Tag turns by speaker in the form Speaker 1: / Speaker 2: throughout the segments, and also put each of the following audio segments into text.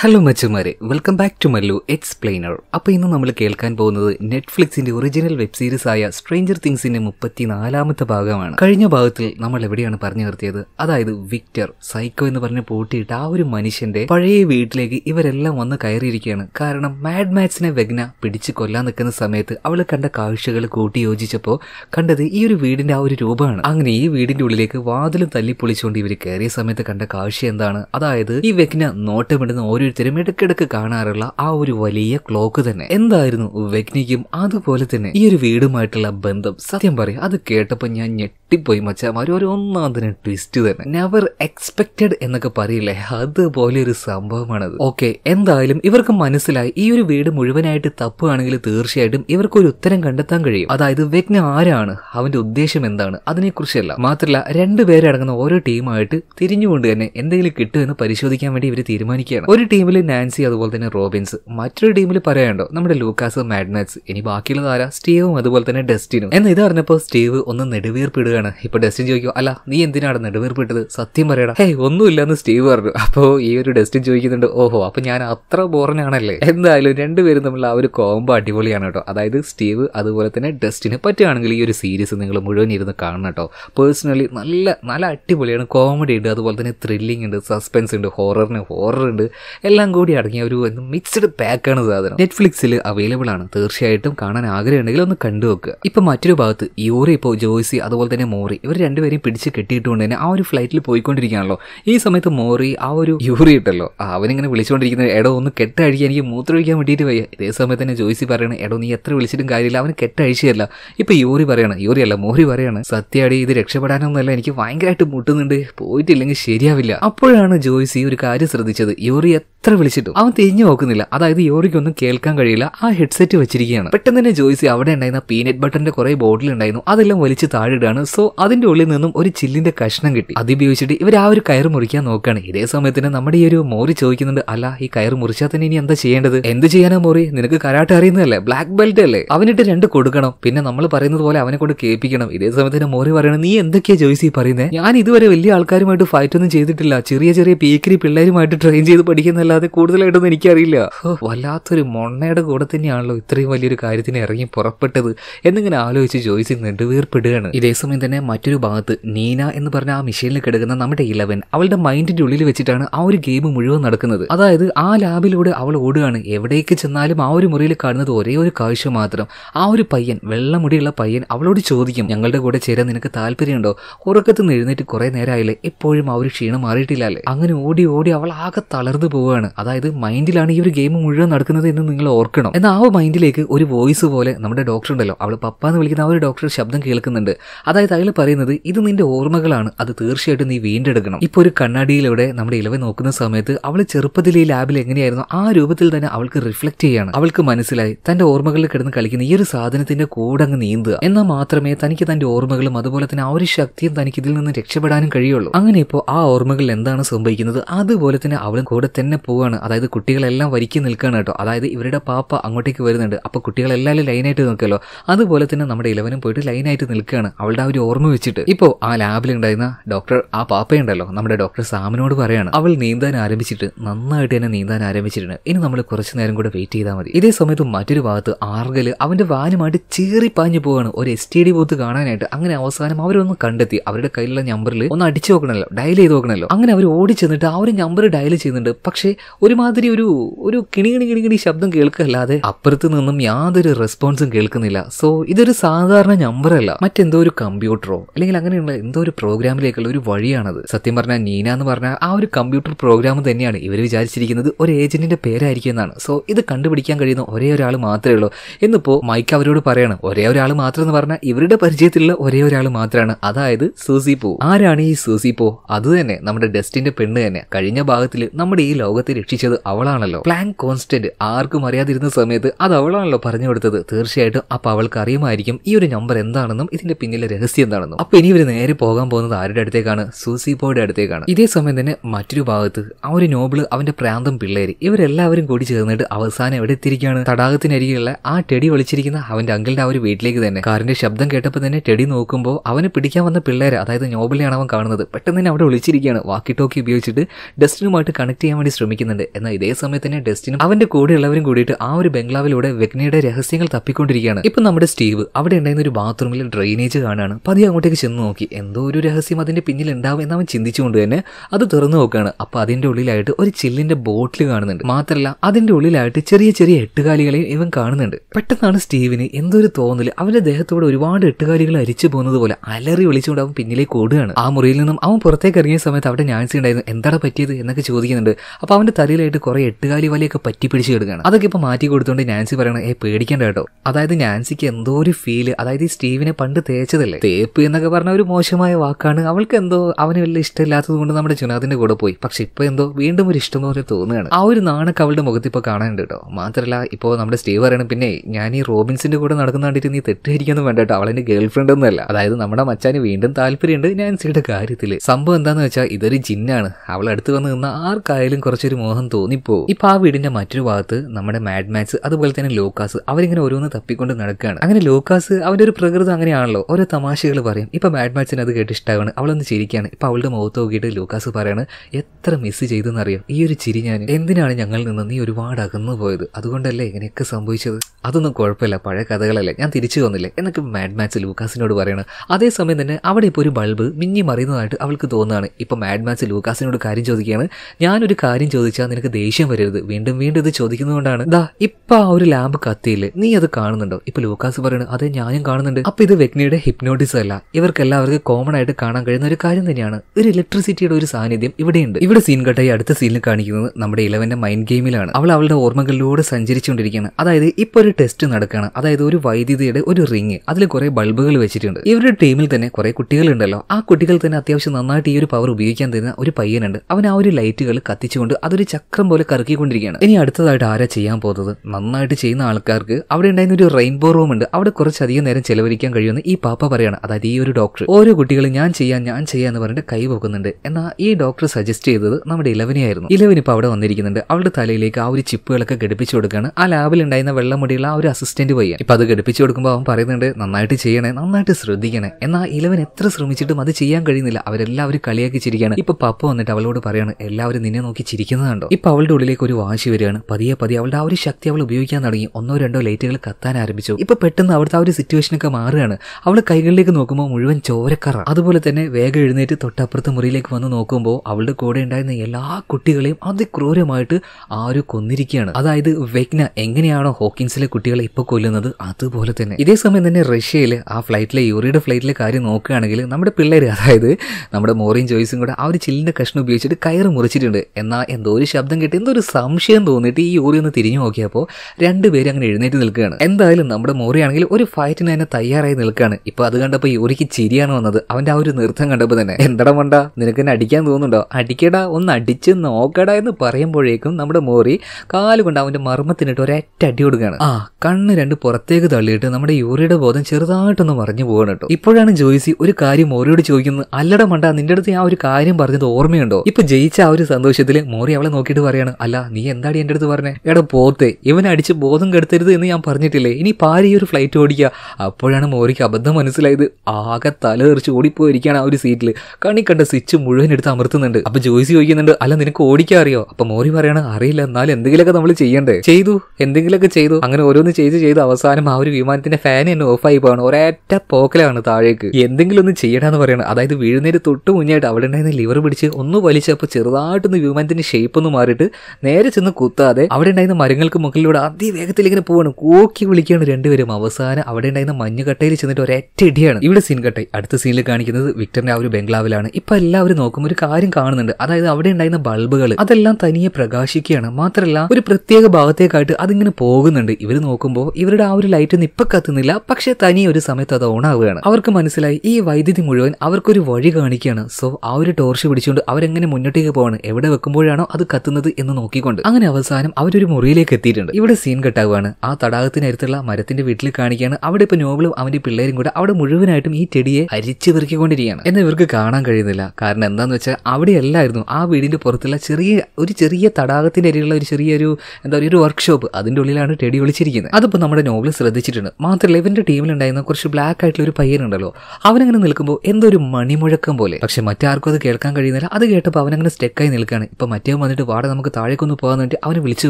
Speaker 1: hello മച്ചുമാരെ welcome back to Mallu explainer അപ്പോൾ ഇന്ന് നമ്മൾ കേൾക്കാൻ പോകുന്നത് നെറ്റ്ഫ്ലിക്സിന്റെ ഒറിജിനൽ വെബ് സീരീസ് ആയ സ്ട്രേഞ്ചർ തിങ്സിന്റെ മുപ്പത്തിനാലാമത്തെ ഭാഗമാണ് കഴിഞ്ഞ ഭാഗത്തിൽ നമ്മൾ എവിടെയാണ് പറഞ്ഞു നിർത്തിയത് അതായത് വിക്ടർ സൈക്കോ എന്ന് പറഞ്ഞ് പൂട്ടിയിട്ട് ആ ഒരു മനുഷ്യന്റെ പഴയ വീട്ടിലേക്ക് ഇവരെല്ലാം വന്ന് കയറിയിരിക്കുകയാണ് കാരണം മാഡ് മാക്സിനെ വെഗ്ന പിടിച്ച് കൊല്ലാൻ നിൽക്കുന്ന സമയത്ത് അവൾ കണ്ട കാഴ്ചകൾ കൂട്ടി യോജിച്ചപ്പോൾ കണ്ടത് ഈ ഒരു വീടിന്റെ ആ ഒരു രൂപമാണ് അങ്ങനെ ഈ വീടിന്റെ ഉള്ളിലേക്ക് വാതിലും തല്ലിപ്പൊളിച്ചുകൊണ്ട് ഇവർ കയറിയ സമയത്ത് കണ്ട കാഴ്ച എന്താണ് അതായത് ഈ വെഗ്ന നോട്ടമിടുന്ന ഓരോ ഓരോരുത്തരും ഇടയ്ക്കിടയ്ക്ക് കാണാറുള്ള ആ ഒരു വലിയ ക്ലോക്ക് തന്നെ എന്തായിരുന്നു വെഗ്നിക്കും അതുപോലെ തന്നെ ഈ ഒരു വീടുമായിട്ടുള്ള ബന്ധം സത്യം പറയാം അത് കേട്ടപ്പോൾ ഞാൻ ഞെട്ടിപ്പോയി മച്ചാമാര് ഒരു ഒന്നാമതിന് ട്വിസ്റ്റ് തന്നെ നെവർ എക്സ്പെക്റ്റഡ് എന്നൊക്കെ പറയില്ലേ അതുപോലെ ഒരു സംഭവമാണത് ഓക്കെ എന്തായാലും ഇവർക്ക് മനസ്സിലായി ഈ ഒരു വീട് മുഴുവനായിട്ട് തപ്പുകയാണെങ്കിൽ തീർച്ചയായിട്ടും ഇവർക്ക് ഒരു ഉത്തരം കണ്ടെത്താൻ കഴിയും അതായത് വെഗ്ന ആരാണ് അവന്റെ ഉദ്ദേശം എന്താണ് അതിനെക്കുറിച്ചല്ല മാത്രമല്ല രണ്ടുപേരടങ്ങുന്ന ഓരോ ടീമായിട്ട് തിരിഞ്ഞുകൊണ്ട് തന്നെ എന്തെങ്കിലും കിട്ടുമെന്ന് പരിശോധിക്കാൻ വേണ്ടി ഇവർ തീരുമാനിക്കുകയാണ് ഒരു ടീമിൽ നാൻസി അതുപോലെ തന്നെ റോബിൻസ് മറ്റൊരു ടീമിൽ പറയാനുണ്ടോ നമ്മുടെ ലൂക്കാസ് മാഡ്നറ്റ്സ് ഇനി ബാക്കിയുള്ള താര സ്റ്റീവും അതുപോലെ തന്നെ ഡെസ്റ്റിനും എന്ന് ഇത് പറഞ്ഞപ്പോൾ സ്റ്റീവ് ഒന്ന് നെടുവീർപ്പിടുകയാണ് ഇപ്പൊ ഡെസ്റ്റിൻ ചോദിക്കും അല്ല നീ എന്തിനാണ് നെടുവീർപ്പിട്ടത് സത്യം പറയടാ ഹേ ഒന്നുമില്ല എന്ന് സ്റ്റീവ് പറഞ്ഞു അപ്പോൾ ഈ ഒരു ഡെസ്റ്റിൻ ചോദിക്കുന്നുണ്ട് ഓഹോ അപ്പൊ ഞാൻ അത്ര ബോറനാണല്ലേ എന്തായാലും രണ്ടുപേരും തമ്മിലുള്ള ആ ഒരു കോംബോ അടിപൊളിയാണ് കേട്ടോ അതായത് സ്റ്റീവ് അതുപോലെ തന്നെ ഡെസ്റ്റിന് പറ്റുകയാണെങ്കിൽ ഈ ഒരു സീരീസ് നിങ്ങൾ മുഴുവൻ ഇരുന്ന് കാണണം കേട്ടോ പേഴ്സണലി നല്ല നല്ല അടിപൊളിയാണ് കോമഡി ഉണ്ട് അതുപോലെ തന്നെ ത്രില്ലിംഗ് ഉണ്ട് സസ്പെൻസ് ഉണ്ട് ഹോററിന് ഹോറർ ഉണ്ട് എല്ലാം കൂടി അടങ്ങിയ ഒരു മിക്സ്ഡ് പാക്കാണ് സാധനം നെറ്റ്ഫ്ലിക്സിൽ അവൈലബിൾ ആണ് തീർച്ചയായിട്ടും കാണാൻ ആഗ്രഹമുണ്ടെങ്കിൽ ഒന്ന് കണ്ടു നോക്കുക ഇപ്പൊ മറ്റൊരു ഭാഗത്ത് യൂറി ഇപ്പോൾ ജോയ്സി അതുപോലെ തന്നെ മോറി ഇവർ രണ്ടുപേരെയും പിടിച്ച് കെട്ടിയിട്ടുകൊണ്ട് തന്നെ ആ ഒരു ഫ്ലൈറ്റിൽ പോയിക്കൊണ്ടിരിക്കുകയാണല്ലോ ഈ സമയത്ത് മോറി ആ ഒരു യൂറി ഇട്ടല്ലോ അവനിങ്ങനെ വിളിച്ചുകൊണ്ടിരിക്കുന്ന എടോ ഒന്ന് കെട്ടഴിക്കാൻ എനിക്ക് മൂത്രമൊഴിക്കാൻ വേണ്ടിയിട്ട് വയ്യ ഇതേ സമയത്ത് തന്നെ ജോയ്സി പറയണ എടോ നീ എത്ര വിളിച്ചിട്ടും കാര്യമില്ല അവന് കെട്ടഴിച്ചതല്ല ഇപ്പൊ യൂറി പറയാണ് യൂറി അല്ല മോറി പറയാണ് സത്യാടി ഇത് രക്ഷപ്പെടാനൊന്നുമല്ല എനിക്ക് ഭയങ്കരമായിട്ട് മുട്ടുന്നുണ്ട് പോയിട്ടില്ലെങ്കിൽ ശരിയാവില്ല അപ്പോഴാണ് ജോയ്സി ഒരു കാര്യം ശ്രദ്ധിച്ചത് യൂറി എത്ര വിളിച്ചിട്ടു അവൻ തിരിഞ്ഞു നോക്കുന്നില്ല അതായത് യോറിക്കൊന്നും കേൾക്കാൻ കഴിയില്ല ആ ഹെഡ്സെറ്റ് വെച്ചിരിക്കുകയാണ് പെട്ടെന്ന് തന്നെ ജോയ്സി അവിടെ ഉണ്ടായിരുന്ന പീനറ്റ് ബട്ടറിന്റെ കുറെ ബോട്ടിൽ ഉണ്ടായിരുന്നു അതെല്ലാം വലിച്ച് താഴെയിടാണ് സോ അതിന്റെ ഉള്ളിൽ നിന്നും ഒരു ചില്ലിന്റെ കഷ്ണം കിട്ടി അതുപയോഗിച്ചിട്ട് ഇവർ ആ ഒരു കയർ മുറിക്കാൻ നോക്കുകയാണ് ഇതേ സമയത്തിന് നമ്മുടെ ഈ ഒരു മോറി ചോദിക്കുന്നുണ്ട് അല്ല ഈ കയർ മുറിച്ചാൽ തന്നെ ഇനി എന്താ ചെയ്യേണ്ടത് എന്ത് ചെയ്യാനാ മോറി നിനക്ക് കരാട്ട് അറിയുന്നതല്ലേ ബ്ലാക്ക് ബെൽറ്റ് അല്ലേ അവനിട്ട് രണ്ട് കൊടുക്കണം പിന്നെ നമ്മൾ പറയുന്നത് പോലെ അവനെ കൊണ്ട് കേൾപ്പിക്കണം ഇതേ സമയത്തിന് മോറി പറയണം നീ എന്തൊക്കെയാ ജോയ്സി പറയുന്നത് ഞാൻ ഇതുവരെ വലിയ ആൾക്കാരുമായിട്ട് ഫൈറ്റ് ഒന്നും ചെയ്തിട്ടില്ല ചെറിയ ചെറിയ പീക്കരി പിള്ളേരുമായിട്ട് ട്രെയിൻ ചെയ്ത് പഠിക്കുന്ന എന്നല്ലാതെ കൂടുതലായിട്ടൊന്നും എനിക്കറിയില്ല വല്ലാത്തൊരു മൊണ്ണയുടെ കൂടെ തന്നെയാണല്ലോ ഇത്രയും വലിയൊരു കാര്യത്തിന് ഇറങ്ങി പുറപ്പെട്ടത് എന്നിങ്ങനെ ആലോചിച്ച് ജോയിസി നെടുവേർപ്പെടുകയാണ് ഇതേ സമയം തന്നെ മറ്റൊരു ഭാഗത്ത് നീന എന്ന് പറഞ്ഞ ആ മിഷീനിൽ കിടക്കുന്ന നമ്മുടെ ഇലവൻ അവളുടെ മൈൻഡിന്റെ ഉള്ളിൽ വെച്ചിട്ടാണ് ആ ഒരു ഗെയിം മുഴുവൻ നടക്കുന്നത് അതായത് ആ ലാബിലൂടെ അവൾ ഓടുകയാണ് എവിടേക്ക് ചെന്നാലും ആ ഒരു മുറിയിൽ കാണുന്നത് ഒരേ ഒരു കാഴ്ച മാത്രം ആ ഒരു പയ്യൻ വെള്ളമുടിയുള്ള പയ്യൻ അവളോട് ചോദിക്കും ഞങ്ങളുടെ കൂടെ ചേരാൻ നിനക്ക് താല്പര്യമുണ്ടോ ഉറക്കത്തിൽ നിന്ന് എഴുന്നേറ്റ് കുറേ നേരമായില്ലേ എപ്പോഴും ആ ഒരു ക്ഷീണം മാറിയിട്ടില്ലല്ലേ അങ്ങനെ ഓടി ഓടി അവൾ ആകെ തളർന്നു പോവുകയാണ് ഗെയിമാണ് അതായത് മൈൻഡിലാണ് ഈ ഒരു ഗെയിം മുഴുവൻ നടക്കുന്നത് എന്ന് നിങ്ങൾ ഓർക്കണം എന്നാൽ ആ മൈൻഡിലേക്ക് ഒരു വോയിസ് പോലെ നമ്മുടെ ഡോക്ടർ ഉണ്ടല്ലോ അവൾ പപ്പ എന്ന് വിളിക്കുന്ന ആ ഒരു ഡോക്ടർ ശബ്ദം കേൾക്കുന്നുണ്ട് അതായത് അയാൾ പറയുന്നത് ഇത് നിന്റെ ഓർമ്മകളാണ് അത് തീർച്ചയായിട്ടും നീ വീണ്ടെടുക്കണം ഇപ്പോൾ ഒരു കണ്ണാടിയിലൂടെ നമ്മുടെ ഇളവ് നോക്കുന്ന സമയത്ത് അവൾ ചെറുപ്പത്തിൽ ഈ ലാബിൽ എങ്ങനെയായിരുന്നു ആ രൂപത്തിൽ തന്നെ അവൾക്ക് റിഫ്ലക്ട് ചെയ്യാണ് അവൾക്ക് മനസ്സിലായി തന്റെ ഓർമ്മകളിൽ കിടന്ന് കളിക്കുന്ന ഈ ഒരു സാധനത്തിന്റെ കൂടെ അങ്ങ് നീന്തുക എന്നാൽ മാത്രമേ തനിക്ക് തന്റെ ഓർമ്മകളും അതുപോലെ തന്നെ ആ ഒരു ശക്തിയും തനിക്ക് ഇതിൽ നിന്ന് രക്ഷപ്പെടാനും കഴിയുള്ളൂ അങ്ങനെ ഇപ്പോൾ ആ ഓർമ്മകളിൽ എന്താണ് സംഭവിക്കുന്നത് അതുപോലെ തന്നെ അവളും കൂടെ തന്നെ പോവുകയാണ് അതായത് കുട്ടികളെല്ലാം വരിക്കി നിൽക്കുകയാണ് കേട്ടോ അതായത് ഇവരുടെ പാപ്പ അങ്ങോട്ടേക്ക് വരുന്നുണ്ട് അപ്പോൾ കുട്ടികളെല്ലാവരും ലൈനായിട്ട് നോക്കിയല്ലോ അതുപോലെ തന്നെ നമ്മുടെ ഇലവനും പോയിട്ട് ലൈനായിട്ട് നിൽക്കുകയാണ് അവളുടെ ആ ഒരു ഓർമ്മ വെച്ചിട്ട് ഇപ്പോൾ ആ ലാബിലുണ്ടായിരുന്ന ഡോക്ടർ ആ പാപ്പയുണ്ടല്ലോ നമ്മുടെ ഡോക്ടർ സാമിനോട് പറയാണ് അവൾ നീന്താൻ ആരംഭിച്ചിട്ട് നന്നായിട്ട് തന്നെ നീന്താൻ ആരംഭിച്ചിട്ടുണ്ട് ഇനി നമ്മൾ കുറച്ച് നേരം കൂടെ വെയിറ്റ് ചെയ്താൽ മതി ഇതേ സമയത്ത് മറ്റൊരു ഭാഗത്ത് ആർഗൽ അവൻ്റെ വാനുമായിട്ട് ചീറി പാഞ്ഞു പോവാണ് ഒരു എസ് ടി ഡി ബൂത്ത് കാണാനായിട്ട് അങ്ങനെ അവസാനം അവരൊന്ന് കണ്ടെത്തി അവരുടെ കയ്യിലുള്ള നമ്പറിൽ ഒന്ന് അടിച്ചു നോക്കണമല്ലോ ഡയൽ ചെയ്ത് നോക്കണമല്ലോ അങ്ങനെ അവർ ഓടി ചെന്നിട്ട് ആ ഒരു നമ്പർ ഡയൽ ചെയ്യുന്നുണ്ട് പക്ഷേ ഒരുമാതിരി ഒരു ഒരു കിണി കിണി കിണി ശബ്ദം കേൾക്കല്ലാതെ അപ്പുറത്ത് നിന്നും യാതൊരു റെസ്പോൺസും കേൾക്കുന്നില്ല സോ ഇതൊരു സാധാരണ നമ്പറല്ല മറ്റെന്തോ ഒരു കമ്പ്യൂട്ടറോ അല്ലെങ്കിൽ അങ്ങനെയുള്ള എന്തോ ഒരു പ്രോഗ്രാമിലേക്കുള്ള ഒരു വഴിയാണത് സത്യം പറഞ്ഞാൽ നീന എന്ന് പറഞ്ഞാൽ ആ ഒരു കമ്പ്യൂട്ടർ പ്രോഗ്രാം തന്നെയാണ് ഇവർ വിചാരിച്ചിരിക്കുന്നത് ഒരു ഏജന്റിന്റെ പേരായിരിക്കും എന്നാണ് സോ ഇത് കണ്ടുപിടിക്കാൻ കഴിയുന്ന ഒരേ ഒരാൾ മാത്രമേ ഉള്ളൂ എന്നിപ്പോ മൈക്ക് അവരോട് പറയണം ഒരേ ഒരാൾ മാത്രം എന്ന് പറഞ്ഞാൽ ഇവരുടെ പരിചയത്തിലുള്ള ഒരേ ഒരാൾ മാത്രമാണ് അതായത് സൂസി പോ ആരാണ് ഈ സൂസി പോ അത് തന്നെ നമ്മുടെ ഡെസ്റ്റിന്റെ പെണ്ണ് തന്നെ കഴിഞ്ഞ ഭാഗത്തിൽ നമ്മുടെ ഈ ലോകത്ത് കണ്ടെത്തി രക്ഷിച്ചത് അവളാണല്ലോ പ്ലാങ്ക് കോൺസ്റ്റന്റ് ആർക്കും അറിയാതിരുന്ന സമയത്ത് അത് അവളാണല്ലോ പറഞ്ഞു കൊടുത്തത് തീർച്ചയായിട്ടും അപ്പൊ അവൾക്ക് അറിയുമായിരിക്കും ഈ ഒരു നമ്പർ എന്താണെന്നും ഇതിന്റെ പിന്നിലെ രഹസ്യം എന്താണെന്നും അപ്പൊ ഇനി ഇവർ നേരെ പോകാൻ പോകുന്നത് ആരുടെ അടുത്തേക്കാണ് സൂസിപ്പോയുടെ അടുത്തേക്കാണ് ഇതേ സമയം തന്നെ മറ്റൊരു ഭാഗത്ത് ആ ഒരു നോബിള് അവന്റെ പ്രാന്തം പിള്ളേര് ഇവരെല്ലാവരും കൂടി ചേർന്നിട്ട് അവസാനം എവിടെ എത്തിയിരിക്കുകയാണ് തടാകത്തിനരികെയുള്ള ആ ടെടി വിളിച്ചിരിക്കുന്ന അവന്റെ അങ്കിളിന്റെ ആ ഒരു വീട്ടിലേക്ക് തന്നെ കാറിന്റെ ശബ്ദം കേട്ടപ്പോൾ തന്നെ ടെടി നോക്കുമ്പോൾ അവനെ പിടിക്കാൻ വന്ന പിള്ളേര് അതായത് നോബിളെയാണ് അവൻ കാണുന്നത് പെട്ടെന്ന് തന്നെ അവിടെ വിളിച്ചിരിക്കുകയാണ് വാക്കി ടോക്കി ഉപയോഗിച്ചിട്ട് ഡസ്റ്റിനുമായിട്ട് കണക്ട് ചെയ്യാൻ വേണ്ടി ശ്രമിക്കും ശ്രമിക്കുന്നുണ്ട് എന്നാൽ ഇതേ സമയത്ത് തന്നെ ഡെസ്റ്റിനും അവന്റെ കൂടെയുള്ളവരും കൂടിയിട്ട് ആ ഒരു ബംഗ്ലാവിലൂടെ വെഗ്നയുടെ രഹസ്യങ്ങൾ തപ്പിക്കൊണ്ടിരിക്കുകയാണ് ഇപ്പൊ നമ്മുടെ സ്റ്റീവ് അവിടെ ഉണ്ടായിരുന്ന ഒരു ബാത്റൂമിൽ ഡ്രെയിനേജ് കാണാണ് പതിയെ അങ്ങോട്ടേക്ക് ചെന്ന് നോക്കി എന്തോ ഒരു രഹസ്യം അതിന്റെ പിന്നിൽ ഉണ്ടാവും എന്ന് അവൻ ചിന്തിച്ചുകൊണ്ട് തന്നെ അത് തുറന്നു നോക്കുകയാണ് അപ്പോൾ അതിന്റെ ഉള്ളിലായിട്ട് ഒരു ചില്ലിന്റെ ബോട്ടിൽ കാണുന്നുണ്ട് മാത്രമല്ല അതിന്റെ ഉള്ളിലായിട്ട് ചെറിയ ചെറിയ എട്ടുകാലികളെയും ഇവൻ കാണുന്നുണ്ട് പെട്ടെന്നാണ് സ്റ്റീവിന് എന്തൊരു തോന്നൽ അവന്റെ ദേഹത്തോട് ഒരുപാട് എട്ടുകാലികൾ അരിച്ചു പോകുന്നത് പോലെ അലറി വിളിച്ചുകൊണ്ട് അവൻ പിന്നിലേക്ക് ഓടുകയാണ് ആ മുറിയിൽ നിന്നും അവൻ പുറത്തേക്ക് ഇറങ്ങിയ സമയത്ത് അവിടെ നാൻസി ഉണ്ടായിരുന്നു എന്താണ് പറ്റിയത് എന്നൊക്കെ ചോദിക്കുന്നുണ്ട് അപ്പോൾ അവൻ അവന്റെ തലയിലായിട്ട് കുറെ എട്ടുകാലി വലയൊക്കെ പറ്റിപ്പിടിച്ച് കിടക്കുകയാണ് അതൊക്കെ ഇപ്പൊ മാറ്റി കൊടുത്തോണ്ട് നാൻസി പറയണ ഏ പേടിക്കണ്ട കേട്ടോ അതായത് നാൻസിക്ക് എന്തോ ഒരു ഫീല് അതായത് ഈ സ്റ്റീവിനെ പണ്ട് തേച്ചതല്ലേ തേപ്പ് എന്നൊക്കെ പറഞ്ഞ ഒരു മോശമായ വാക്കാണ് അവൾക്ക് എന്തോ അവന് വലിയ ഇഷ്ടമില്ലാത്തത് കൊണ്ട് നമ്മുടെ ജുനാദിന്റെ കൂടെ പോയി പക്ഷെ ഇപ്പൊ എന്തോ വീണ്ടും ഒരു ഇഷ്ടം പോലെ തോന്നുകയാണ് ആ ഒരു നാണൊക്കെ അവളുടെ മുഖത്ത് ഇപ്പൊ കാണാനുണ്ട് കേട്ടോ മാത്രമല്ല ഇപ്പോ നമ്മുടെ സ്റ്റീവ് പറയണം പിന്നെ ഞാൻ ഈ റോബിൻസിന്റെ കൂടെ നടക്കുന്ന കണ്ടിട്ട് നീ തെറ്റിദ്ധരിക്കുന്നു വേണ്ട കേട്ടോ അവളെന്റെ ഗേൾ ഫ്രണ്ട് അതായത് നമ്മുടെ മച്ചാന് വീണ്ടും താല്പര്യമുണ്ട് നാൻസിയുടെ കാര്യത്തിൽ സംഭവം എന്താന്ന് വെച്ചാൽ ഇതൊരു ജിന്നാണ് അവൾ അടുത്ത് വന്ന് നിന്ന ആർക്കായാലും കുറച്ചൊരു മോഹം തോന്നിപ്പോ ഇപ്പൊ ആ വീടിന്റെ മറ്റൊരു ഭാഗത്ത് നമ്മുടെ മാഡ് മാക്സ് അതുപോലെ തന്നെ ലോക്കാസ് അവരിങ്ങനെ ഓരോന്ന് തപ്പിക്കൊണ്ട് നടക്കുകയാണ് അങ്ങനെ ലോക്കാസ് അവന്റെ ഒരു പ്രകൃതം അങ്ങനെയാണല്ലോ ഓരോ തമാശകൾ പറയും ഇപ്പൊ മാഡ് മാക്സിന് അത് കേട്ട് ഇഷ്ടമാണ് അവളൊന്ന് ചിരിക്കുകയാണ് ഇപ്പൊ അവളുടെ മുഖത്ത് നോക്കിയിട്ട് ലോക്കാസ് പറയാണ് എത്ര മിസ് അറിയാം ഈ ഒരു ചിരി ഞാൻ എന്തിനാണ് ഞങ്ങളിൽ നിന്ന് നീ ഒരുപാട് അകന്നു പോയത് അതുകൊണ്ടല്ലേ ഇങ്ങനെയൊക്കെ സംഭവിച്ചത് അതൊന്നും കുഴപ്പമില്ല പഴയ കഥകളല്ലേ ഞാൻ തിരിച്ചു വന്നില്ലേ എന്നൊക്കെ മാഡ് മാക്സ് ലൂക്കാസിനോട് പറയണം അതേസമയം തന്നെ അവിടെ ഇപ്പോൾ ഒരു ബൾബ് മിഞ്ഞി മറിയുന്നതായിട്ട് അവൾക്ക് തോന്നുകയാണ് ഇപ്പൊ മാഡ് മാക്സ് ലൂക്കാസിനോട് കാര്യം ചോദിക്കുകയാണ് ഞാനൊരു കാര്യം ചോദിച്ചു ചോദിച്ചാൽ നിനക്ക് ദേഷ്യം വരരുത് വീണ്ടും വീണ്ടും ഇത് ചോദിക്കുന്നതുകൊണ്ടാണ് ദാ ഇപ്പൊ ആ ഒരു ലാമ്പ് കത്തിയില്ലേ നീ അത് കാണുന്നുണ്ടോ ഇപ്പൊ ലൂക്കാസ് പറയുന്നത് അതെ ഞാനും കാണുന്നുണ്ട് അപ്പൊ ഇത് വെഗ്നിയുടെ ഹിപ്നോട്ടിസം അല്ല ഇവർക്ക് എല്ലാവർക്കും കോമൺ ആയിട്ട് കാണാൻ കഴിയുന്ന ഒരു കാര്യം തന്നെയാണ് ഒരു ഇലക്ട്രിസിറ്റിയുടെ ഒരു സാന്നിധ്യം ഇവിടെയുണ്ട് ഇവിടെ സീൻ കട്ടായി അടുത്ത സീനിൽ കാണിക്കുന്നത് നമ്മുടെ ഇലവന്റെ മൈൻഡ് ഗെയിമിലാണ് അവൾ അവളുടെ ഓർമ്മകളിലൂടെ സഞ്ചരിച്ചുകൊണ്ടിരിക്കുകയാണ് അതായത് ഇപ്പൊ ഒരു ടെസ്റ്റ് നടക്കുകയാണ് അതായത് ഒരു വൈദ്യുതിയുടെ ഒരു റിങ് അതിൽ കുറെ ബൾബുകൾ വെച്ചിട്ടുണ്ട് ഇവരുടെ ടീമിൽ തന്നെ കുറെ ഉണ്ടല്ലോ ആ കുട്ടികൾ തന്നെ അത്യാവശ്യം നന്നായിട്ട് ഈ ഒരു പവർ ഉപയോഗിക്കാൻ തരുന്ന ഒരു പയ്യനുണ്ട് അവൻ ആ ഒരു ലൈറ്റുകൾ കത്തിച്ചുകൊണ്ട് അതൊരു ചക്രം പോലെ കറക്കിക്കൊണ്ടിരിക്കുകയാണ് ഇനി അടുത്തതായിട്ട് ആരാ ചെയ്യാൻ പോകുന്നത് നന്നായിട്ട് ചെയ്യുന്ന ആൾക്കാർക്ക് അവിടെ ഉണ്ടായിരുന്ന ഒരു റെയിൻബോ റൂം ഉണ്ട് അവിടെ കുറച്ചധികം നേരം ചെലവഴിക്കാൻ കഴിയുമെന്ന് ഈ പാപ്പ പറയാണ് അതായത് ഈ ഒരു ഡോക്ടർ ഓരോ കുട്ടികളും ഞാൻ ചെയ്യാൻ ഞാൻ ചെയ്യാൻ എന്ന് പറഞ്ഞിട്ട് കൈ പൊക്കുന്നുണ്ട് എന്നാൽ ഈ ഡോക്ടർ സജസ്റ്റ് ചെയ്തത് നമ്മുടെ ഇലവനെയായിരുന്നു ഇലവൻ ഇപ്പോൾ അവിടെ വന്നിരിക്കുന്നുണ്ട് അവളുടെ തലയിലേക്ക് ആ ഒരു ചിപ്പുകളൊക്കെ ഘടിപ്പിച്ചു കൊടുക്കുകയാണ് ആ ലാബിൽ ഉണ്ടായിരുന്ന വെള്ളമുടിയുള്ള ആ ഒരു അസിസ്റ്റന്റ് പോയി ഇപ്പൊ അത് ഘടിപ്പിച്ചു കൊടുക്കുമ്പോൾ അവൻ പറയുന്നുണ്ട് നന്നായിട്ട് ചെയ്യണേ നന്നായിട്ട് ശ്രദ്ധിക്കണേ എന്നാൽ ഇലവൻ എത്ര ശ്രമിച്ചിട്ടും അത് ചെയ്യാൻ കഴിയുന്നില്ല അവരെല്ലാവരും കളിയാക്കി ചിരിക്കുകയാണ് ഇപ്പൊ പപ്പ വന്നിട്ട് അവളോട് പറയാണ് എല്ലാവരും നിന്നെ നോക്കി ചിരിക്കുന്നു നിൽക്കുന്നത് കണ്ടോ ഇപ്പൊ അവളുടെ ഉള്ളിലേക്ക് ഒരു വാശി വരികയാണ് പതിയെ പതിയെ അവളുടെ ആ ഒരു ശക്തി അവൾ ഉപയോഗിക്കാൻ തുടങ്ങി ഒന്നോ രണ്ടോ ലൈറ്റുകൾ കത്താൻ ആരംഭിച്ചു ഇപ്പൊ പെട്ടെന്ന് അവിടുത്തെ ആ ഒരു സിറ്റുവേഷനൊക്കെ മാറുകയാണ് അവൾ കൈകളിലേക്ക് നോക്കുമ്പോൾ മുഴുവൻ ചോരക്കറ അതുപോലെ തന്നെ വേഗം എഴുന്നേറ്റ് തൊട്ടപ്പുറത്ത് മുറിയിലേക്ക് വന്ന് നോക്കുമ്പോൾ അവളുടെ കൂടെ ഉണ്ടായിരുന്ന എല്ലാ കുട്ടികളെയും അതിക്രൂരമായിട്ട് ആരും കൊന്നിരിക്കുകയാണ് അതായത് വെഗ്ന എങ്ങനെയാണോ ഹോക്കിൻസിലെ കുട്ടികളെ ഇപ്പൊ കൊല്ലുന്നത് അതുപോലെ തന്നെ ഇതേ സമയം തന്നെ റഷ്യയിൽ ആ ഫ്ലൈറ്റിലെ യൂറിയുടെ ഫ്ലൈറ്റിലെ കാര്യം നോക്കുകയാണെങ്കിൽ നമ്മുടെ പിള്ളേർ അതായത് നമ്മുടെ മോറിയും ജോയ്സും കൂടെ ആ ഒരു ചില്ലിന്റെ കഷ്ണം ഉപയോഗിച്ചിട്ട് കയറ് മുറിച്ചിട്ടുണ്ട് എന്നാ എന്തോ എന്തോ ഒരു ശബ്ദം കിട്ടി എന്തോ ഒരു സംശയം തോന്നിയിട്ട് ഈ ഓറി ഒന്ന് തിരിഞ്ഞു നോക്കിയപ്പോൾ രണ്ടുപേരും അങ്ങനെ എഴുന്നേറ്റ് നിൽക്കുകയാണ് എന്തായാലും നമ്മുടെ മോറിയാണെങ്കിൽ ഒരു ഫൈറ്റിന് തന്നെ തയ്യാറായി നിൽക്കുകയാണ് ഇപ്പോൾ അത് കണ്ടപ്പോൾ യൂറിക്ക് ചിരിയാണ് വന്നത് അവൻ്റെ ആ ഒരു നൃത്തം കണ്ടപ്പോൾ തന്നെ എന്തടാ വേണ്ട നിനക്ക് തന്നെ അടിക്കാൻ തോന്നുന്നുണ്ടോ അടിക്കടാ ഒന്ന് അടിച്ച് നോക്കടാ എന്ന് പറയുമ്പോഴേക്കും നമ്മുടെ മോറി കാലുകൊണ്ട് അവൻ്റെ മർമ്മത്തിനിട്ട് ഒരൊറ്റ അടി കൊടുക്കുകയാണ് ആ കണ്ണ് രണ്ട് പുറത്തേക്ക് തള്ളിയിട്ട് നമ്മുടെ യൂറിയുടെ ബോധം ചെറുതായിട്ടൊന്ന് മറിഞ്ഞു പോകണം കേട്ടോ ഇപ്പോഴാണ് ജോയിസി ഒരു കാര്യം മോറിയോട് ചോദിക്കുന്നത് അല്ലട മണ്ട നിന്റെ അടുത്ത് ആ ഒരു കാര്യം പറഞ്ഞത് ഓർമ്മയുണ്ടോ ഇപ്പൊ ജയിച്ച ആ ഒരു സന്തോഷത്തിൽ മോറി അവളെ നോക്കിയിട്ട് പറയാണ് അല്ല നീ എന്താടി എൻ്റെ അടുത്ത് പറഞ്ഞേ എടാ പോത്തെ ഇവനെ അടിച്ച് ബോധം കെടുത്തരുത് എന്ന് ഞാൻ പറഞ്ഞിട്ടില്ലേ ഇനി പാരി ഒരു ഫ്ലൈറ്റ് ഓടിക്കുക അപ്പോഴാണ് മോറിക്ക് അബദ്ധം മനസ്സിലായത് ആകെ തലതെറിച്ച് ഓടിപ്പോയിരിക്കുകയാണ് ആ ഒരു സീറ്റിൽ കണി കണ്ട സ്വിച്ച് മുഴുവൻ എടുത്ത് അമർത്തുന്നുണ്ട് അപ്പൊ ജോയിസ് ചോദിക്കുന്നുണ്ട് അല്ല നിനക്ക് ഓടിക്കാൻ അറിയോ അപ്പൊ മോറി പറയാണ് അറിയില്ല എന്നാലും എന്തെങ്കിലുമൊക്കെ നമ്മൾ ചെയ്യണ്ടേ ചെയ്തു എന്തെങ്കിലുമൊക്കെ ചെയ്തു അങ്ങനെ ഓരോന്ന് ചെയ്ത് ചെയ്ത് അവസാനം ആ ഒരു വിമാനത്തിന്റെ ഫാൻ തന്നെ ആയി പോകണം ഒരേറ്റ പോക്കലാണ് താഴേക്ക് എന്തെങ്കിലും ഒന്ന് ചെയ്യണമെന്ന് പറയണം അതായത് വീഴുന്നതിന് തൊട്ട് മുന്നേറ്റ് അവിടെ ഉണ്ടായിരുന്ന ലിവർ പിടിച്ച് ഒന്ന് വലിച്ചപ്പോൾ ചെറുതായിട്ടൊന്ന് വിമാനത്തിന്റെ ഷെയ്പ്പ് ഷേപ്പൊന്ന് മാറിയിട്ട് നേരെ ചെന്ന് കുത്താതെ അവിടെ ഉണ്ടായിരുന്ന മരങ്ങൾക്ക് മുകളിലൂടെ അതിവേഗത്തിൽ ഇങ്ങനെ പോവാണ് കൂക്കി വിളിക്കുകയാണ് രണ്ടുപേരും അവസാനം അവിടെ ഉണ്ടായിരുന്ന മഞ്ഞുകട്ടയിൽ ചെന്നിട്ട് ഒരൊറ്റ ഇടിയാണ് ഇവിടെ സീൻ കട്ടെ അടുത്ത സീനിൽ കാണിക്കുന്നത് വിക്ടറിന്റെ ആ ഒരു ബംഗ്ലാവിലാണ് ഇപ്പൊ എല്ലാവരും നോക്കുമ്പോൾ ഒരു കാര്യം കാണുന്നുണ്ട് അതായത് അവിടെ ഉണ്ടായിരുന്ന ബൾബുകൾ അതെല്ലാം തനിയെ പ്രകാശിക്കുകയാണ് മാത്രമല്ല ഒരു പ്രത്യേക ഭാഗത്തേക്കായിട്ട് അതിങ്ങനെ പോകുന്നുണ്ട് ഇവർ നോക്കുമ്പോൾ ഇവരുടെ ആ ഒരു ലൈറ്റ് ഒന്നും ഇപ്പൊ കത്തുന്നില്ല പക്ഷെ തനിയെ ഒരു സമയത്ത് അത് ഓണാവുകയാണ് അവർക്ക് മനസ്സിലായി ഈ വൈദ്യുതി മുഴുവൻ അവർക്കൊരു വഴി കാണിക്കുകയാണ് സോ ആ ഒരു ടോർച്ച് പിടിച്ചുകൊണ്ട് അവരെങ്ങനെ മുന്നോട്ടേക്ക് പോവാണ് എവിടെ വെക്കുമ്പോഴാണോ അത് കത്തുന്നത് എന്ന് നോക്കിക്കൊണ്ട് അങ്ങനെ അവസാനം അവരൊരു മുറിയിലേക്ക് എത്തിയിട്ടുണ്ട് ഇവിടെ സീൻ കെട്ടാവുകയാണ് ആ തടാകത്തിനടുത്തുള്ള മരത്തിന്റെ വീട്ടിൽ കാണിക്കുകയാണ് അവിടെ ഇപ്പൊ നോവലും അവന്റെ പിള്ളേരും കൂടെ അവിടെ മുഴുവനായിട്ടും ഈ ചെടിയെ അരിച്ചു വിറക്കിക്കൊണ്ടിരിക്കുകയാണ് എന്നാൽ ഇവർക്ക് കാണാൻ കഴിയുന്നില്ല കാരണം എന്താന്ന് വെച്ചാൽ അവിടെയല്ലായിരുന്നു ആ വീടിന്റെ പുറത്തുള്ള ചെറിയ ഒരു ചെറിയ തടാകത്തിന്റെ അരിയുള്ള ഒരു ചെറിയൊരു എന്താ പറയുക ഒരു വർക്ക്ഷോപ്പ് അതിന്റെ ഉള്ളിലാണ് ടെടി ഒളിച്ചിരിക്കുന്നത് അതിപ്പോ നമ്മുടെ നോവൽ ശ്രദ്ധിച്ചിട്ടുണ്ട് മാത്രമല്ല ഇവന്റെ ടീമിലുണ്ടായിരുന്ന കുറച്ച് ബ്ലാക്ക് ആയിട്ടുള്ള ഒരു പയ്യനുണ്ടല്ലോ അവനങ്ങനെ നിൽക്കുമ്പോൾ എന്തോ ഒരു മണിമുഴക്കം പോലെ പക്ഷെ മറ്റാർക്കും അത് കേൾക്കാൻ കഴിയുന്നില്ല അത് കേട്ടപ്പോൾ അവനങ്ങനെ സ്റ്റെക്കായി നിൽക്കുകയാണ് ഇപ്പൊ മറ്റേ വന്നിട്ട് വാട നമുക്ക് താഴേക്കൊന്ന് പോകാൻ വേണ്ടി അവനെ വിളിച്ചു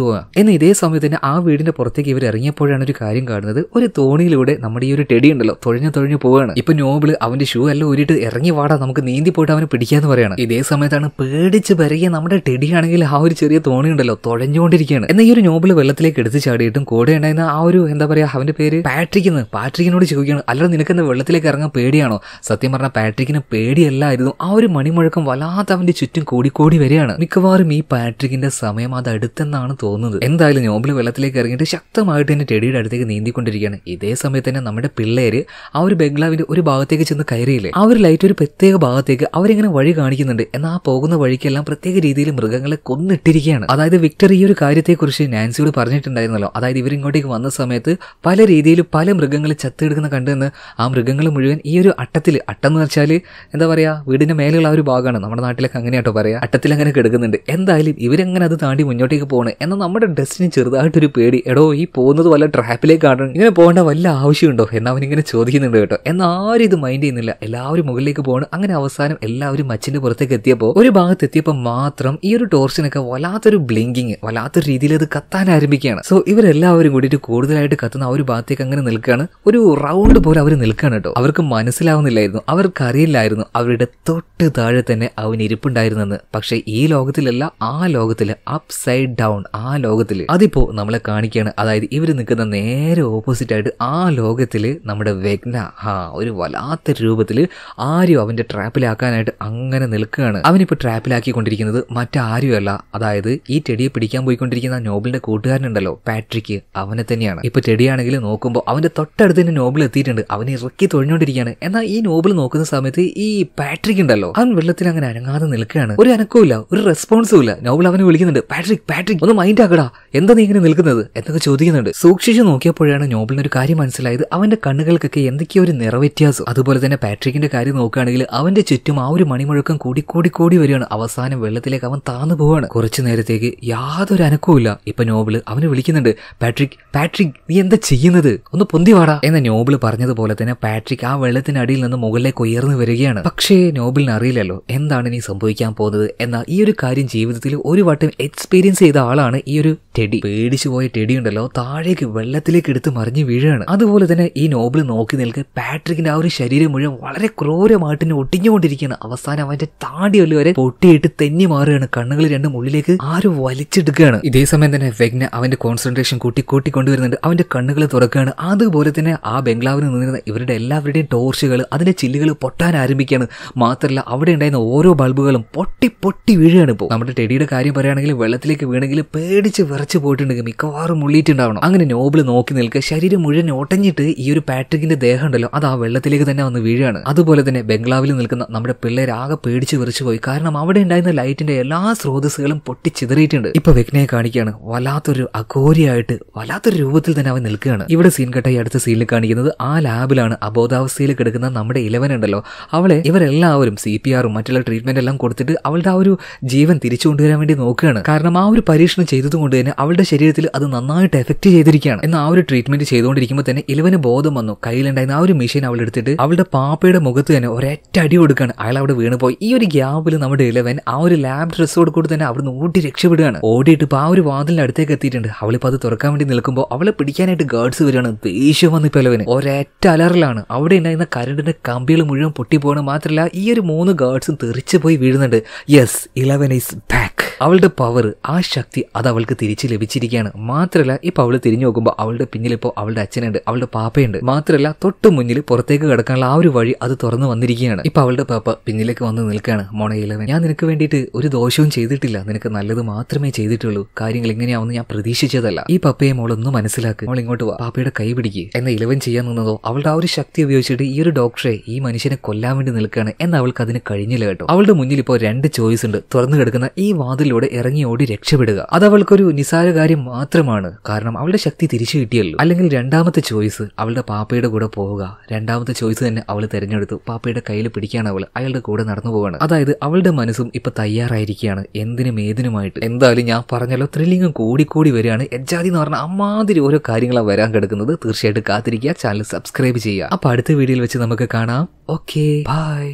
Speaker 1: പോകാം എന്നാൽ ഇതേ സമയത്ത് തന്നെ ആ വീടിന്റെ പുറത്തേക്ക് ഇവർ ഇറങ്ങിയപ്പോഴാണ് ഒരു കാര്യം കാണുന്നത് ഒരു തോണിയിലൂടെ നമ്മുടെ ഈ ഒരു ടെടി ഉണ്ടല്ലോ തൊഴിഞ്ഞു തൊഴിഞ്ഞു പോവാണ് ഇപ്പൊ നോബിൾ അവന്റെ ഷൂ എല്ലാം ഊരിട്ട് ഇറങ്ങി വാടാ നമുക്ക് നീന്തി പോയിട്ട് അവനെ പിടിക്കാന്ന് പറയാണ് ഇതേ സമയത്താണ് പേടിച്ച് പെരകിയ നമ്മുടെ ടെടിയാണെങ്കിൽ ആ ഒരു ചെറിയ തോണി ഉണ്ടല്ലോ തുഴഞ്ഞുകൊണ്ടിരിക്കുകയാണ് എന്നാൽ ഈ ഒരു നോബിൾ വെള്ളത്തിലേക്ക് എടുത്ത് ചാടിയിട്ടും കൂടെ ഉണ്ടായിരുന്ന ആ ഒരു എന്താ പറയാ അവന്റെ പേര് പാട്രിക്കിന്ന് പാട്രിക്കിനോട് ചോദിക്കുകയാണ് അല്ലാതെ നിനക്ക് എന്താ വെള്ളത്തിലേക്ക് ഇറങ്ങാൻ പേടിയാണോ സത്യം പറഞ്ഞാൽ പാട്രിക്കിന് പേടിയല്ലായിരുന്നു ആ ഒരു മണിമുഴക്കം വല്ലാത്ത അവന്റെ ചുറ്റും കൂടിക്കൂടി വരികയാണ് മിക്കവാറും ഈ പാട്രിക്കിന്റെ സമയം അത് അടുത്തെന്നാണ് തോന്നുന്നത് എന്തായാലും നോബിൾ വെള്ളത്തിലേക്ക് ഇറങ്ങിയിട്ട് ശക്തമായിട്ട് തന്നെ ടെഡിയുടെ അടുത്തേക്ക് നീന്തിക്കൊണ്ടിരിക്കുകയാണ് ഇതേ സമയത്ത് തന്നെ നമ്മുടെ പിള്ളേര് ആ ഒരു ബംഗ്ലാവിന്റെ ഒരു ഭാഗത്തേക്ക് ചെന്ന് കയറിയില്ലേ ആ ഒരു ലൈറ്റ് ഒരു പ്രത്യേക ഭാഗത്തേക്ക് അവരിങ്ങനെ വഴി കാണിക്കുന്നുണ്ട് എന്നാൽ ആ പോകുന്ന വഴിക്കെല്ലാം പ്രത്യേക രീതിയിൽ മൃഗങ്ങളെ കൊന്നിട്ടിരിക്കുകയാണ് അതായത് വിക്ടർ ഈ ഒരു കാര്യത്തെക്കുറിച്ച് നാൻസിയോട് പറഞ്ഞിട്ടുണ്ടായിരുന്നല്ലോ അതായത് ഇവരിങ്ങോട്ടേക്ക് വന്ന സമയത്ത് പല രീതിയിൽ പല മൃഗങ്ങളെ ചത്തെടുക്കുന്ന കണ്ടെന്ന് ആ മൃഗങ്ങൾ മുഴുവൻ ഈ ഒരു അട്ടത്തിൽ അട്ടം എന്ന് വെച്ചാൽ എന്താ പറയുക വീടിന്റെ മേലെയുള്ള ആ ഒരു ഭാഗമാണ് നമ്മുടെ നാട്ടിലൊക്കെ അങ്ങനെയാട്ടോ പറയാ അട്ടത്തിൽ അങ്ങനെ കിടക്കുന്നുണ്ട് എന്താ എന്തായാലും ഇവരെങ്ങനെ അത് താണ്ടി മുന്നോട്ടേക്ക് പോകണം എന്നാൽ നമ്മുടെ ഡെസ്റ്റിനി ചെറുതായിട്ടൊരു പേടി എടോ ഈ പോകുന്നത് വല്ല ട്രാപ്പിലേക്കാണ് ഇങ്ങനെ പോകേണ്ട വല്ല ആവശ്യമുണ്ടോ എന്ന് അവനിങ്ങനെ ചോദിക്കുന്നുണ്ട് കേട്ടോ എന്നാൽ ആരും ഇത് മൈൻഡ് ചെയ്യുന്നില്ല എല്ലാവരും മുകളിലേക്ക് പോകണം അങ്ങനെ അവസാനം എല്ലാവരും മച്ചിന്റെ പുറത്തേക്ക് എത്തിയപ്പോൾ ഒരു ഭാഗത്ത് എത്തിയപ്പോൾ മാത്രം ഈ ഒരു ടോർച്ചിനൊക്കെ വല്ലാത്തൊരു ബ്ലിങ്കിങ് വല്ലാത്തൊരു രീതിയിൽ അത് കത്താൻ ആരംഭിക്കുകയാണ് സോ ഇവരെല്ലാവരും കൂടിയിട്ട് കൂടുതലായിട്ട് കത്തുന്ന ആ ഒരു ഭാഗത്തേക്ക് അങ്ങനെ നിൽക്കുകയാണ് ഒരു റൗണ്ട് പോലെ അവർ നിൽക്കുകയാണ് കേട്ടോ അവർക്ക് മനസ്സിലാവുന്നില്ലായിരുന്നു അവർക്കറിയില്ലായിരുന്നു അവരുടെ തൊട്ട് താഴെ തന്നെ അവൻ ഇരിപ്പുണ്ടായിരുന്നെന്ന് പക്ഷേ ഈ ലോകത്തിലല്ല ആ ലോകത്തിൽ അപ്സൈഡ് ഡൗൺ ആ ലോകത്തിൽ അതിപ്പോ നമ്മളെ കാണിക്കുകയാണ് അതായത് ഇവർ നിൽക്കുന്ന നേരെ ഓപ്പോസിറ്റ് ആയിട്ട് ആ ലോകത്തിൽ നമ്മുടെ വെഗ്ന ആ ഒരു വല്ലാത്ത രൂപത്തിൽ ആരും അവന്റെ ട്രാപ്പിലാക്കാനായിട്ട് അങ്ങനെ നിൽക്കുകയാണ് അവനിപ്പോൾ ട്രാപ്പിലാക്കിക്കൊണ്ടിരിക്കുന്നത് മറ്റാരുമല്ല അതായത് ഈ ടെടിയെ പിടിക്കാൻ പോയിക്കൊണ്ടിരിക്കുന്ന നോബിളിന്റെ കൂട്ടുകാരനുണ്ടല്ലോ പാട്രിക്ക് അവനെ തന്നെയാണ് ഇപ്പൊ ടെടിയാണെങ്കിൽ നോക്കുമ്പോൾ അവന്റെ തൊട്ടടുത്ത് തന്നെ നോബിൾ എത്തിയിട്ടുണ്ട് അവനെ ഇറക്കി തൊഴിഞ്ഞുകൊണ്ടിരിക്കുകയാണ് എന്നാൽ ഈ നോബിൾ നോക്കുന്ന സമയത്ത് ഈ പാട്രിക് ഉണ്ടല്ലോ അവൻ വെള്ളത്തിൽ അങ്ങനെ അനങ്ങാതെ നിൽക്കുകയാണ് ഒരു അനക്കവും ഒരു റെസ്പോൺസും മനസ്സിലാവുന്നില്ല നോവൽ അവനെ വിളിക്കുന്നുണ്ട് പാട്രിക് പാട്രിക് ഒന്ന് മൈൻഡ് ആക്കടാ എന്താ നീ ഇങ്ങനെ നിൽക്കുന്നത് എന്നൊക്കെ ചോദിക്കുന്നുണ്ട് സൂക്ഷിച്ചു നോക്കിയപ്പോഴാണ് നോബലിന് ഒരു കാര്യം മനസ്സിലായത് അവന്റെ കണ്ണുകൾക്കൊക്കെ എന്തൊക്കെയോ ഒരു നിറവ്യത്യാസം അതുപോലെ തന്നെ പാട്രിക്കിന്റെ കാര്യം നോക്കുകയാണെങ്കിൽ അവന്റെ ചുറ്റും ആ ഒരു മണിമുഴക്കം കൂടി കൂടി കൂടി വരികയാണ് അവസാനം വെള്ളത്തിലേക്ക് അവൻ താന്നു പോവാണ് കുറച്ചു നേരത്തേക്ക് യാതൊരു അനക്കവുമില്ല ഇപ്പൊ നോബിള് അവന് വിളിക്കുന്നുണ്ട് പാട്രിക് പാട്രിക് നീ എന്താ ചെയ്യുന്നത് ഒന്ന് പൊന്തി വാടാ എന്ന നോബിള് പറഞ്ഞതുപോലെ തന്നെ പാട്രിക് ആ വെള്ളത്തിനടിയിൽ നിന്ന് മുകളിലേക്ക് ഉയർന്നു വരികയാണ് പക്ഷേ നോബിളിന് അറിയില്ലല്ലോ എന്താണ് നീ സംഭവിക്കാൻ പോകുന്നത് എന്നാൽ ഈ ഒരു കാര്യം ജീവിത ജീവിതത്തിൽ ഒരു വട്ടം എക്സ്പീരിയൻസ് ചെയ്ത ആളാണ് ഈ ഒരു ടെടി പേടിച്ചു പോയ ടെടി ഉണ്ടല്ലോ താഴേക്ക് വെള്ളത്തിലേക്ക് എടുത്ത് മറിഞ്ഞ് വീഴാണ് അതുപോലെ തന്നെ ഈ നോബിൾ നോക്കി നിൽക്ക് പാട്രിക്കിന്റെ ആ ഒരു ശരീരം മുഴുവൻ വളരെ ക്രൂരമായിട്ട് ഒട്ടിഞ്ഞുകൊണ്ടിരിക്കുകയാണ് അവസാനം അവന്റെ താടി വലിയ വരെ പൊട്ടിയിട്ട് തെന്നി മാറുകയാണ് കണ്ണുകൾ രണ്ടും ഉള്ളിലേക്ക് ആരും വലിച്ചെടുക്കുകയാണ് ഇതേ സമയം തന്നെ വെഗ്ന അവന്റെ കോൺസെൻട്രേഷൻ കൂട്ടി കൂട്ടി കൊണ്ടുവരുന്നുണ്ട് അവന്റെ കണ്ണുകൾ തുറക്കുകയാണ് അതുപോലെ തന്നെ ആ ബംഗ്ലാവിൽ നിന്നിരുന്ന ഇവരുടെ എല്ലാവരുടെയും ടോർച്ചുകൾ അതിന്റെ ചില്ലുകൾ പൊട്ടാൻ ആരംഭിക്കുകയാണ് മാത്രമല്ല അവിടെ ഉണ്ടായിരുന്ന ഓരോ ബൾബുകളും പൊട്ടി പൊട്ടി വീഴുകയാണ് ഇപ്പോൾ നമ്മുടെ ചെടിയുടെ കാര്യം പറയുകയാണെങ്കിൽ വെള്ളത്തിലേക്ക് വീണെങ്കിൽ പേടിച്ച് വിറച്ച് പോയിട്ടുണ്ടെങ്കിൽ മിക്കവാറും മുള്ളിയിട്ടുണ്ടാവണം അങ്ങനെ നോബിൾ നോക്കി നിൽക്കുക ശരീരം മുഴുവൻ ഒട്ടഞ്ഞിട്ട് ഈ ഒരു പാട്രിക്കിന്റെ ദേഹം ഉണ്ടല്ലോ അത് ആ വെള്ളത്തിലേക്ക് തന്നെ വന്ന് വീഴാണ് അതുപോലെ തന്നെ ബംഗ്ലാവിൽ നിൽക്കുന്ന നമ്മുടെ പിള്ളേർ ആകെ പേടിച്ച് വിറച്ച് പോയി കാരണം അവിടെ ഉണ്ടായിരുന്ന ലൈറ്റിന്റെ എല്ലാ സ്രോതസ്സുകളും പൊട്ടിച്ചിതറിയിട്ടുണ്ട് ഇപ്പൊ വെഗ്നയെ കാണിക്കുകയാണ് വല്ലാത്തൊരു അഘോരിയായിട്ട് വല്ലാത്തൊരു രൂപത്തിൽ തന്നെ അവൻ നിൽക്കുകയാണ് ഇവിടെ സീൻ കട്ട ഈ അടുത്ത സീനിൽ കാണിക്കുന്നത് ആ ലാബിലാണ് അബോധാവസ്ഥയിൽ കിടക്കുന്ന നമ്മുടെ ഇലവൻ ഉണ്ടല്ലോ അവളെ ഇവരെല്ലാവരും സി പി ആറും മറ്റുള്ള ട്രീറ്റ്മെന്റ് എല്ലാം കൊടുത്തിട്ട് അവളുടെ ആ ഒരു ജീവൻ തിരിച്ചു കൊണ്ടുവരാൻ വേണ്ടി നോക്കുകയാണ് കാരണം ആ ഒരു പരീക്ഷണം ചെയ്തതുകൊണ്ട് തന്നെ അവളുടെ ശരീരത്തിൽ അത് നന്നായിട്ട് എഫക്ട് ചെയ്തിരിക്കുകയാണ് എന്ന ആ ഒരു ട്രീറ്റ്മെന്റ് ചെയ്തുകൊണ്ടിരിക്കുമ്പോൾ തന്നെ ഇലവന് ബോധം വന്നു കയ്യിലുണ്ടായിരുന്ന ആ ഒരു മെഷീൻ അവൾ എടുത്തിട്ട് അവളുടെ പാപ്പയുടെ മുഖത്ത് തന്നെ ഒരൊറ്റ അടി കൊടുക്കുകയാണ് അയാൾ അവിടെ വീണുപോയി ഈ ഒരു ഗ്യാപ്പിൽ നമ്മുടെ ഇലവൻ ആ ഒരു ലാബ് ഡ്രസ്സോട് കൂടി തന്നെ അവിടുന്ന് ഓടി രക്ഷപ്പെടുകയാണ് ഓടിയിട്ട് ഇപ്പോൾ ആ ഒരു വാതിലിന്റെ അടുത്തേക്ക് എത്തിയിട്ടുണ്ട് അവളിപ്പോൾ അത് തുറക്കാൻ വേണ്ടി നിൽക്കുമ്പോൾ അവളെ പിടിക്കാനായിട്ട് ഗാർഡ്സ് വരികയാണ് ദേഷ്യം വന്ന് ഇപ്പോൾ ഇലവന് ഒരൊറ്റ അലറിലാണ് അവിടെ ഉണ്ടായിരുന്ന കരണ്ടിന്റെ കമ്പികൾ മുഴുവൻ പൊട്ടിപ്പോകണം മാത്രമല്ല ഈ ഒരു മൂന്ന് ഗാർഡ്സും തെറിച്ചു പോയി വീഴുന്നുണ്ട് yes Eleven is back back അവളുടെ പവർ ആ ശക്തി അത് അവൾക്ക് തിരിച്ചു ലഭിച്ചിരിക്കുകയാണ് മാത്രമല്ല ഇപ്പൊ അവള് തിരിഞ്ഞു നോക്കുമ്പോൾ അവളുടെ പിന്നിൽ ഇപ്പോൾ അവളുടെ അച്ഛനുണ്ട് അവളുടെ പാപ്പയുണ്ട് മാത്രമല്ല തൊട്ട് മുന്നിൽ പുറത്തേക്ക് കിടക്കാനുള്ള ആ ഒരു വഴി അത് തുറന്നു വന്നിരിക്കുകയാണ് ഇപ്പോൾ അവളുടെ പാപ്പ പിന്നിലേക്ക് വന്ന് നിൽക്കുകയാണ് മോണ ഇലവൻ ഞാൻ നിനക്ക് വേണ്ടിയിട്ട് ഒരു ദോഷവും ചെയ്തിട്ടില്ല നിനക്ക് നല്ലത് മാത്രമേ ചെയ്തിട്ടുള്ളൂ കാര്യങ്ങൾ എങ്ങനെയാവുന്ന ഞാൻ പ്രതീക്ഷിച്ചതല്ല ഈ പപ്പയെ മോളൊന്നും മനസ്സിലാക്കി മോൾ ഇങ്ങോട്ട് വാ പാപ്പയുടെ കൈ പിടിക്കുക എന്ന ഇലവൻ ചെയ്യാൻ നിന്നതോ അവളുടെ ആ ഒരു ശക്തി ഉപയോഗിച്ചിട്ട് ഈ ഒരു ഡോക്ടറെ ഈ മനുഷ്യനെ കൊല്ലാൻ വേണ്ടി നിൽക്കുകയാണ് എന്ന് അവൾക്ക് അതിന് കഴിഞ്ഞില്ല കേട്ടോ അവളുടെ മുന്നിൽ ഇപ്പോൾ രണ്ട് ചോയ്സ് ഉണ്ട് തുറന്നു കിടക്കുന്ന ഈ വാതിലൂടെ ഇറങ്ങി ഓടി രക്ഷപ്പെടുക അത് അവൾക്കൊരു നിസാര കാര്യം മാത്രമാണ് കാരണം അവളുടെ ശക്തി തിരിച്ചു കിട്ടിയല്ലോ അല്ലെങ്കിൽ രണ്ടാമത്തെ ചോയ്സ് അവളുടെ പാപ്പയുടെ കൂടെ പോവുക രണ്ടാമത്തെ ചോയ്സ് തന്നെ അവൾ തെരഞ്ഞെടുത്തു പാപ്പയുടെ കയ്യിൽ പിടിക്കാൻ അവൾ അയാളുടെ കൂടെ നടന്നു പോവാണ് അതായത് അവളുടെ മനസ്സും ഇപ്പൊ തയ്യാറായിരിക്കുകയാണ് എന്തിനും ഏതിനുമായിട്ട് എന്തായാലും ഞാൻ പറഞ്ഞല്ലോ ത്രില്ലിംഗ് കൂടിക്കൂടി വരികയാണ് എജാതി എന്ന് പറഞ്ഞാൽ അമ്മാതിരി ഓരോ കാര്യങ്ങളാണ് വരാൻ കിടക്കുന്നത് തീർച്ചയായിട്ടും കാത്തിരിക്കുക ചാനൽ സബ്സ്ക്രൈബ് ചെയ്യുക അപ്പൊ അടുത്ത വീഡിയോയിൽ വെച്ച് നമുക്ക് കാണാം ഓക്കെ ബൈ